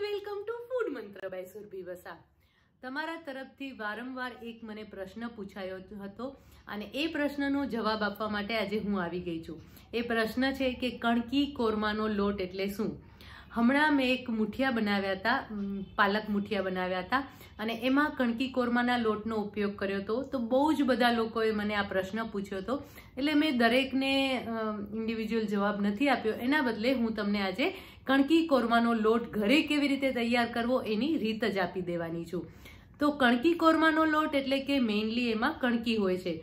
and welcome to food Mantra by Surbhi Vasa તમારા તરફથી વારંવાર એક મને પ્રશ્ન પૂછાયો હતો અને એ પ્રશ્નનો જવાબ આપવા માટે આજે હું આવી ગઈ છું એ પ્રશ્ન છે કે કણકી કોરમાનો લોટ એટલે શું હમણાં મેં એક મુઠિયા બનાવ્યા હતા પાલક મુઠિયા બનાવ્યા હતા અને એમાં કણકી કોરમાના લોટનો ઉપયોગ કર્યો હતો તો બહુ જ બધા લોકોએ મને આ પ્રશ્ન પૂછ્યો હતો એટલે મેં દરેકને ઇન્ડિવિજ્યુઅલ જવાબ નથી આપ્યો એના બદલે હું તમને આજે કણકી કોરમાનો લોટ ઘરે કેવી રીતે તૈયાર કરવો એની રીત જ આપી દેવાની છું તો કણકી કોરમાનો લોટ એટલે કે મેઇનલી એમાં કણકી હોય છે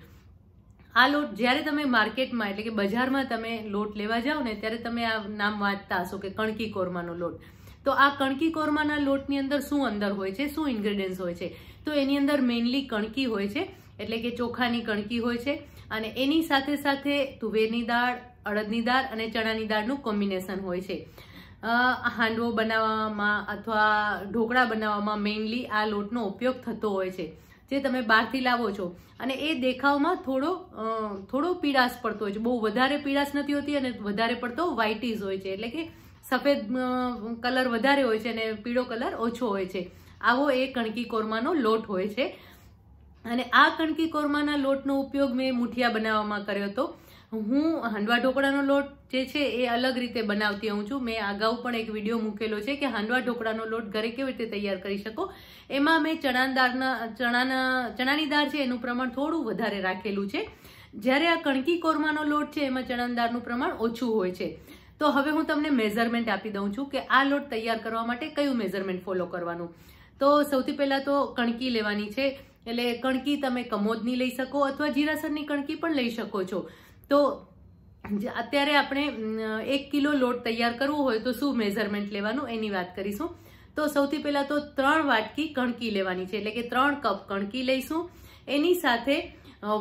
આ લોટ જ્યારે તમે માર્કેટમાં એટલે કે બજારમાં તમે લોટ લેવા જાઓ ને ત્યારે તમે આ નામ વાંચતા હશો કે કણકી કોરમાનો લોટ તો આ કણકી કોરમાના લોટની અંદર શું અંદર હોય છે શું ઇન્ગ્રેડિયન્ટ્સ હોય છે તો એની અંદર મેઇનલી કણકી હોય છે એટલે કે ચોખાની કણકી હોય છે અને એની સાથે સાથે તુવેરની દાળ અડદની દાળ અને ચણાની દાળનું કોમ્બિનેશન હોય છે હાંડવો બનાવવામાં અથવા ઢોકળા બનાવવામાં મેઇનલી આ લોટનો ઉપયોગ થતો હોય છે જે તમે બહારથી લાવો છો અને એ દેખાવમાં થોડો થોડો પીળાશ પડતો હોય છે બહુ વધારે પીળાશ નથી હોતી અને વધારે પડતો વ્હાઇટીઝ હોય છે એટલે કે સફેદ કલર વધારે હોય છે અને પીળો કલર ઓછો હોય છે આવો એ કણકી કોરમાનો લોટ હોય છે અને આ કણકી કોરમાના લોટનો ઉપયોગ મેં મુઠિયા બનાવવામાં કર્યો હતો હું હાંડવા ઢોકળાનો લોટ જે છે એ અલગ રીતે બનાવતી હોઉં છું મેં અગાઉ પણ એક વિડીયો મૂકેલો છે કે હાંડવા ઢોકળાનો લોટ ઘરે કેવી રીતે તૈયાર કરી શકો એમાં મેં ચણાદારના ચણાના ચણાની દાળ છે એનું પ્રમાણ થોડું વધારે રાખેલું છે જ્યારે આ કણકી કોરમાનો લોટ છે એમાં ચણાદાળનું પ્રમાણ ઓછું હોય છે તો હવે હું તમને મેઝરમેન્ટ આપી દઉં છું કે આ લોટ તૈયાર કરવા માટે કયું મેઝરમેન્ટ ફોલો કરવાનું તો સૌથી પહેલાં તો કણકી લેવાની છે એટલે કણકી તમે કમોદની લઈ શકો અથવા જીરાસરની કણકી પણ લઈ શકો છો તો અત્યારે આપણે એક કિલો લોટ તૈયાર કરવો હોય તો શું મેઝરમેન્ટ લેવાનું એની વાત કરીશું તો સૌથી પહેલાં તો ત્રણ વાટકી કણકી લેવાની છે એટલે કે ત્રણ કપ કણકી લઈશું એની સાથે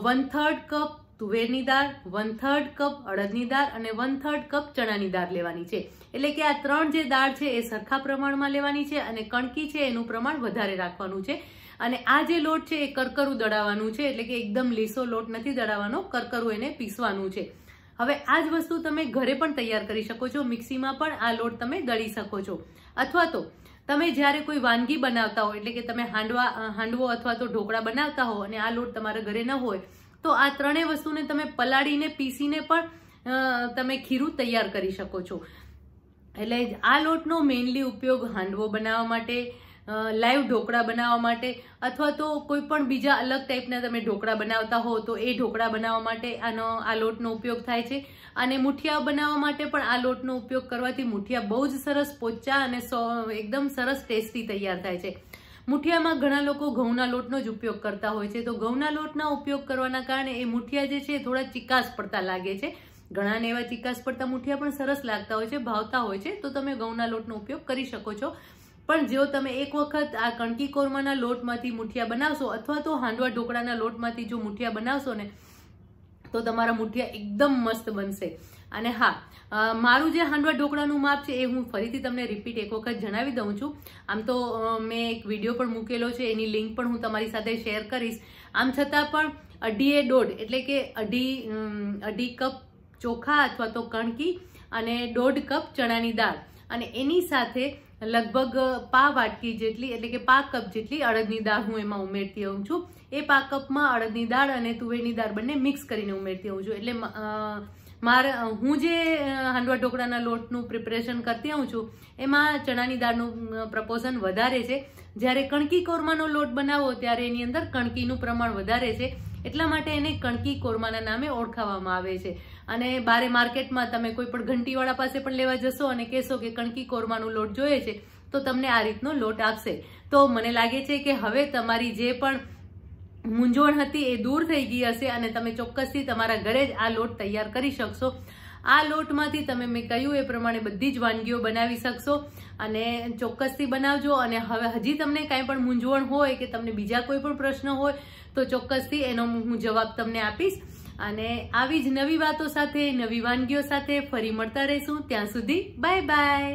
વન થર્ડ કપ તુવેરની દાળ વન થર્ડ કપ અડદની દાળ અને વન થર્ડ કપ ચણાની દાળ લેવાની છે એટલે કે આ ત્રણ જે દાળ છે એ સરખા પ્રમાણમાં લેવાની છે અને કણકી છે એનું પ્રમાણ વધારે રાખવાનું છે અને આ જે લોટ છે એ કરકરું દળાવવાનું છે એટલે કે એકદમ લીસો લોટ નથી દળાવવાનો કરકરું એને પીસવાનું છે હવે આ જ વસ્તુ તમે ઘરે પણ તૈયાર કરી શકો છો મિક્સીમાં પણ આ લોટ તમે દળી શકો છો અથવા તો તમે જ્યારે કોઈ વાનગી બનાવતા હો એટલે કે તમે હાંડવા હાંડવો અથવા તો ઢોકળા બનાવતા હો અને આ લોટ તમારા ઘરે ન હોય તો આ ત્રણેય વસ્તુને તમે પલાળીને પીસીને પણ તમે ખીરું તૈયાર કરી શકો છો એટલે આ લોટનો મેઇનલી ઉપયોગ હાંડવો બનાવવા માટે લાઈવ ઢોકળા બનાવવા માટે અથવા તો કોઈ પણ બીજા અલગ ટાઈપના તમે ઢોકળા બનાવતા હો તો એ ઢોકળા બનાવવા માટે આનો આ લોટનો ઉપયોગ થાય છે અને મુઠિયા બનાવવા માટે પણ આ લોટનો ઉપયોગ કરવાથી મુઠિયા બહુ જ સરસ પોચા અને એકદમ સરસ ટેસ્ટી તૈયાર થાય છે મુઠિયામાં ઘણા લોકો ઘઉંના લોટનો જ ઉપયોગ કરતા હોય છે તો ઘઉંના લોટના ઉપયોગ કરવાના કારણે એ મુઠિયા જે છે એ થોડા ચિકાસ પડતા લાગે છે ઘણાને એવા ચિકાસ પડતા મુઠિયા પણ સરસ લાગતા હોય છે ભાવતા હોય છે તો તમે ઘઉંના લોટનો ઉપયોગ કરી શકો છો પણ જો તમે એક વખત આ કણકી કોરમાના લોટમાંથી મુઠિયા બનાવશો અથવા તો હાંડવા ઢોકળાના લોટમાંથી જો મુઠિયા બનાવશો ને તો તમારા મુઠિયા એકદમ મસ્ત બનશે અને હા મારું જે હાંડવા ઢોકળાનું માપ છે એ હું ફરીથી તમને રિપીટ એક વખત જણાવી દઉં છું આમ તો મેં એક વિડીયો પણ મૂકેલો છે એની લિંક પણ હું તમારી સાથે શેર કરીશ આમ છતાં પણ અઢીએ દોઢ એટલે કે અઢી અઢી કપ ચોખા અથવા તો કણકી અને દોઢ કપ ચણાની દાળ અને એની સાથે લગભગ પા વાટકી જેટલી એટલે કે પા કપ જેટલી અડદની દાળ હું એમાં ઉમેરતી હોઉં છું એ પા કપમાં અડદની દાળ અને તુવેરની દાળ બંને મિક્સ કરીને ઉમેરતી હોઉં છું એટલે મારે હું જે હાંડવા ઢોકળાના લોટનું પ્રિપરેશન કરતી હોઉં છું એમાં ચણાની દાળનું પ્રપોઝન વધારે છે જ્યારે કણકી કોરમાનો લોટ બનાવો ત્યારે એની અંદર કણકીનું પ્રમાણ વધારે છે એટલા માટે એને કણકી કોરમાના નામે ઓળખાવવામાં આવે છે અને બારે માર્કેટમાં તમે કોઈ પણ ઘંટીવાળા પાસે પણ લેવા જશો અને કહેશો કે કણકી કોરમાનું લોટ જોઈએ છે તો તમને આ રીતનો લોટ આપશે તો મને લાગે છે કે હવે તમારી જે પણ મૂંઝવણ હતી એ દૂર થઈ ગઈ હશે અને તમે ચોક્કસથી તમારા ઘરે જ આ લોટ તૈયાર કરી શકશો આ લોટમાંથી તમે મેં કહ્યું એ પ્રમાણે બધી જ વાનગીઓ બનાવી શકશો અને ચોક્કસથી બનાવજો અને હવે હજી તમને કાંઈ પણ મૂંઝવણ હોય કે તમને બીજા કોઈ પણ પ્રશ્ન હોય તો ચોક્કસથી એનો હું જવાબ તમને આપીશ અને આવી જ નવી વાતો સાથે નવી વાનગીઓ સાથે ફરી મળતા રહીશું ત્યાં સુધી બાય બાય